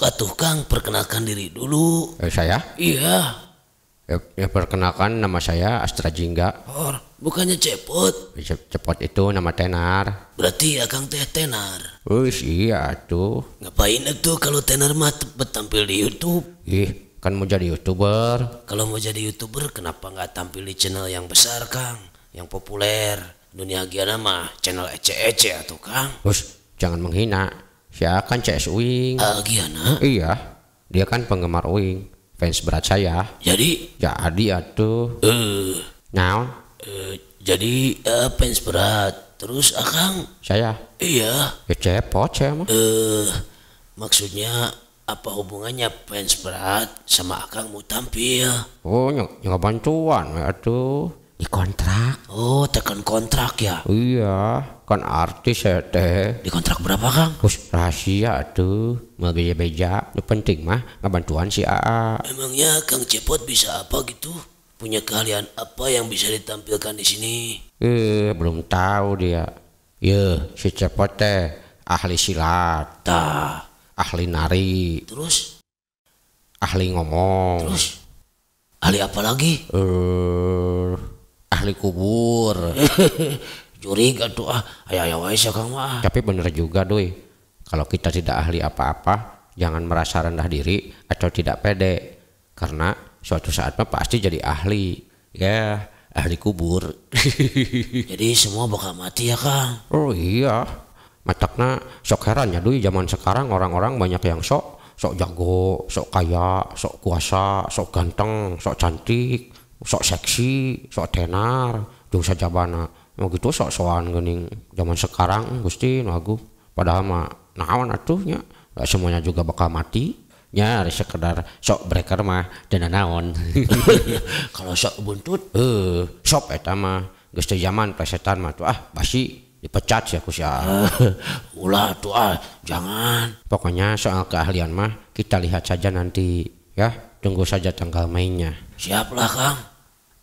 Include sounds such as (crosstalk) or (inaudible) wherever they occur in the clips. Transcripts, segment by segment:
masuk atuh Kang, perkenalkan diri dulu. Eh, saya? Iya. Ya, ya perkenalkan nama saya Astra Jingga. Oh, bukannya Cepot. Eh, Cepot itu nama tenar. Berarti Akang ya, teh tenar. Wis iya tuh. Ngapain itu kalau tenar mah tampil di YouTube? Ih, kan mau jadi YouTuber. Kalau mau jadi YouTuber kenapa nggak tampil di channel yang besar, Kang? Yang populer. Dunia Giana mah channel ece-ece ya tuh Kang. Us, jangan menghina Ya kan CS Wing. Uh, eh, Giana. Iya. Dia kan penggemar Wing. fans berat saya. Jadi? Ya Adi atuh. Eh. Uh, Eh, Uh, jadi uh, fans berat. Terus Akang? Saya. Iya. Ya cepot saya mah. Eh, uh, maksudnya apa hubungannya fans berat sama Akang mau tampil? Oh, nyoba bantuan, aduh di kontrak oh tekan kontrak ya iya kan artis ya teh kontrak berapa kang Us, rahasia tuh mau beja Lu penting mah bantuan si AA emangnya kang cepot bisa apa gitu punya keahlian apa yang bisa ditampilkan di sini eh belum tahu dia ya si cepot teh ahli silat Ta. ahli nari terus ahli ngomong terus ahli apa lagi eh uh, ahli kubur (laughs) curiga tuh ah ayah ayah wais ya kang mah tapi bener juga doi kalau kita tidak ahli apa-apa jangan merasa rendah diri atau tidak pede karena suatu saat pasti jadi ahli ya ahli kubur (laughs) jadi semua bakal mati ya kang oh iya matakna sok heran ya doi zaman sekarang orang-orang banyak yang sok sok jago sok kaya sok kuasa sok ganteng sok cantik sok seksi sok tenar saja sajabana mau gitu sok soan gening zaman sekarang gusti lagu padahal mah naon atuhnya gak semuanya juga bakal mati ya, sekedar sok breaker mah dan naon (laughs) kalau sok buntut eh sok eta mah geus zaman plesetan mah tuh ah basi dipecat sih aku sih (laughs) ulah tuh ah jangan pokoknya soal keahlian mah kita lihat saja nanti ya Tunggu saja tanggal mainnya. Siaplah Kang.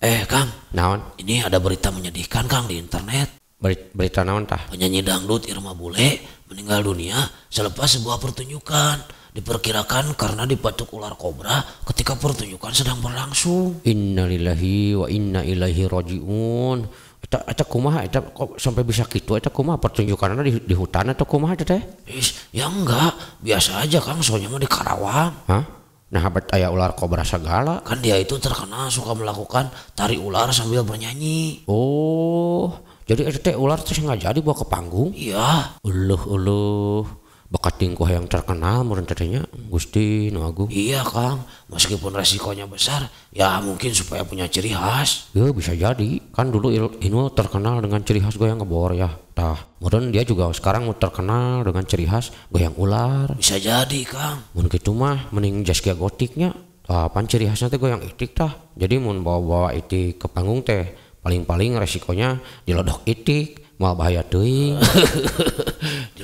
Eh Kang. Naon? Ini ada berita menyedihkan Kang di internet. Ber berita naon tah? Penyanyi dangdut Irma Bule meninggal dunia selepas sebuah pertunjukan. Diperkirakan karena dipatuk ular kobra ketika pertunjukan sedang berlangsung. Innalillahi wa inna ilaihi rojiun. Eta, eta kumaha eta kok sampai bisa gitu eta kumaha pertunjukan di, di hutan atau kumaha teh? Is, ya enggak, biasa aja Kang, soalnya mah di Karawang. Hah? Nah, abad ayah ular kobra segala. Kan dia itu terkenal suka melakukan tari ular sambil bernyanyi. Oh, jadi RT ular terus nggak jadi bawa ke panggung? Iya. Uluh uluh bekat tingkah yang terkenal meren tadinya Gusti nu iya Kang meskipun resikonya besar ya mungkin supaya punya ciri khas ya bisa jadi kan dulu Inu terkenal dengan ciri khas goyang kebor ya tah meren dia juga sekarang terkenal dengan ciri khas goyang ular bisa jadi Kang Mungkin itu mah mending Jaskia gotiknya tah pan ciri khasnya teh goyang itik tah jadi mohon bawa-bawa itik ke panggung teh paling-paling resikonya dilodok itik mau bahaya doi. (laughs)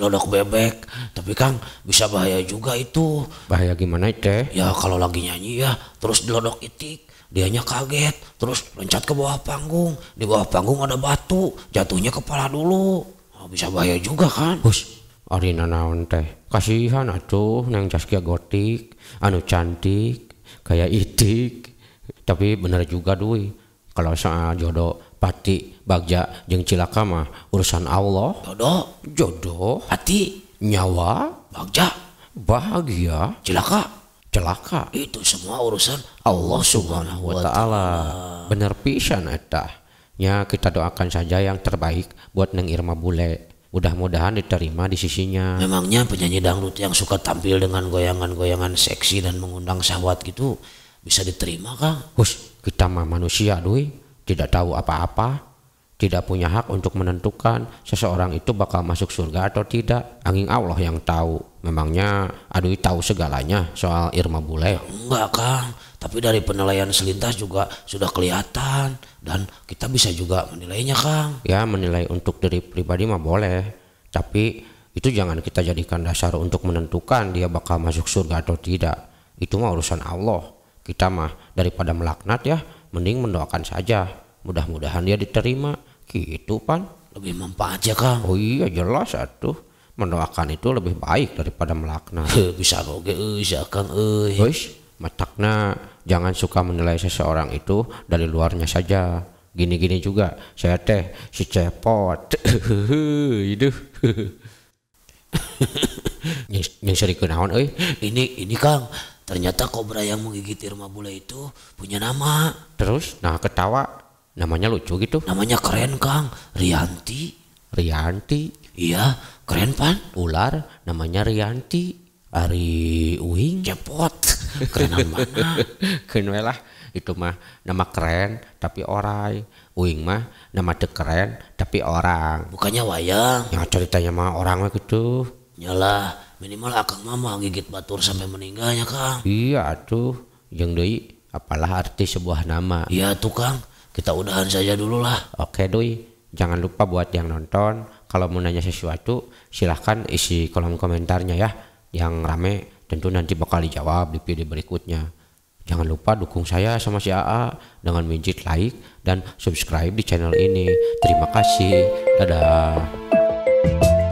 lodok bebek. Tapi Kang bisa bahaya juga itu. Bahaya gimana teh? Ya kalau lagi nyanyi ya terus dilodok itik. Dianya kaget, terus loncat ke bawah panggung. Di bawah panggung ada batu, jatuhnya kepala dulu. Oh, bisa bahaya juga kan? Bus, Arina naon teh. Kasihan atuh neng Zaskia gotik, anu cantik, kayak itik. Tapi bener juga duit. Kalau soal jodoh pati bagja jeng cilaka mah urusan Allah jodoh jodoh hati nyawa bagja bahagia cilaka celaka itu semua urusan Allah subhanahu wa ta'ala bener pisan eta Ya kita doakan saja yang terbaik buat Neng Irma Bule mudah-mudahan diterima di sisinya memangnya penyanyi dangdut yang suka tampil dengan goyangan-goyangan seksi dan mengundang sahwat gitu bisa diterima kang Hus, kita mah manusia duit tidak tahu apa-apa, tidak punya hak untuk menentukan seseorang itu bakal masuk surga atau tidak. Angin Allah yang tahu. Memangnya aduh tahu segalanya soal Irma Bule? Enggak, Kang. Tapi dari penilaian selintas juga sudah kelihatan dan kita bisa juga menilainya, Kang. Ya, menilai untuk diri pribadi mah boleh. Tapi itu jangan kita jadikan dasar untuk menentukan dia bakal masuk surga atau tidak. Itu mah urusan Allah. Kita mah daripada melaknat ya, mending mendoakan saja mudah-mudahan dia diterima gitu pan lebih mampu aja kang oh iya jelas atuh mendoakan itu lebih baik daripada melaknat (laughs) bisa oke eh, bisa kang eh matakna jangan suka menilai seseorang itu dari luarnya saja gini-gini juga saya teh si cepot (laughs) itu (laughs) yang sering kenaon eh ini ini kang ternyata kobra yang menggigit Irma Bule itu punya nama terus nah ketawa namanya lucu gitu namanya keren kang Rianti Rianti iya keren pan ular namanya Rianti Ari Uing cepot keren mana (laughs) keren lah itu mah nama keren tapi orang, Uing mah nama dek keren tapi orang bukannya wayang ya ceritanya mah orang gitu nyalah minimal akang mama gigit batur sampai meninggalnya kang iya tuh yang doi apalah arti sebuah nama iya tuh kang kita udahan saja dulu lah oke doi jangan lupa buat yang nonton kalau mau nanya sesuatu silahkan isi kolom komentarnya ya yang rame tentu nanti bakal dijawab di video berikutnya Jangan lupa dukung saya sama si AA dengan mencet like dan subscribe di channel ini. Terima kasih. Dadah.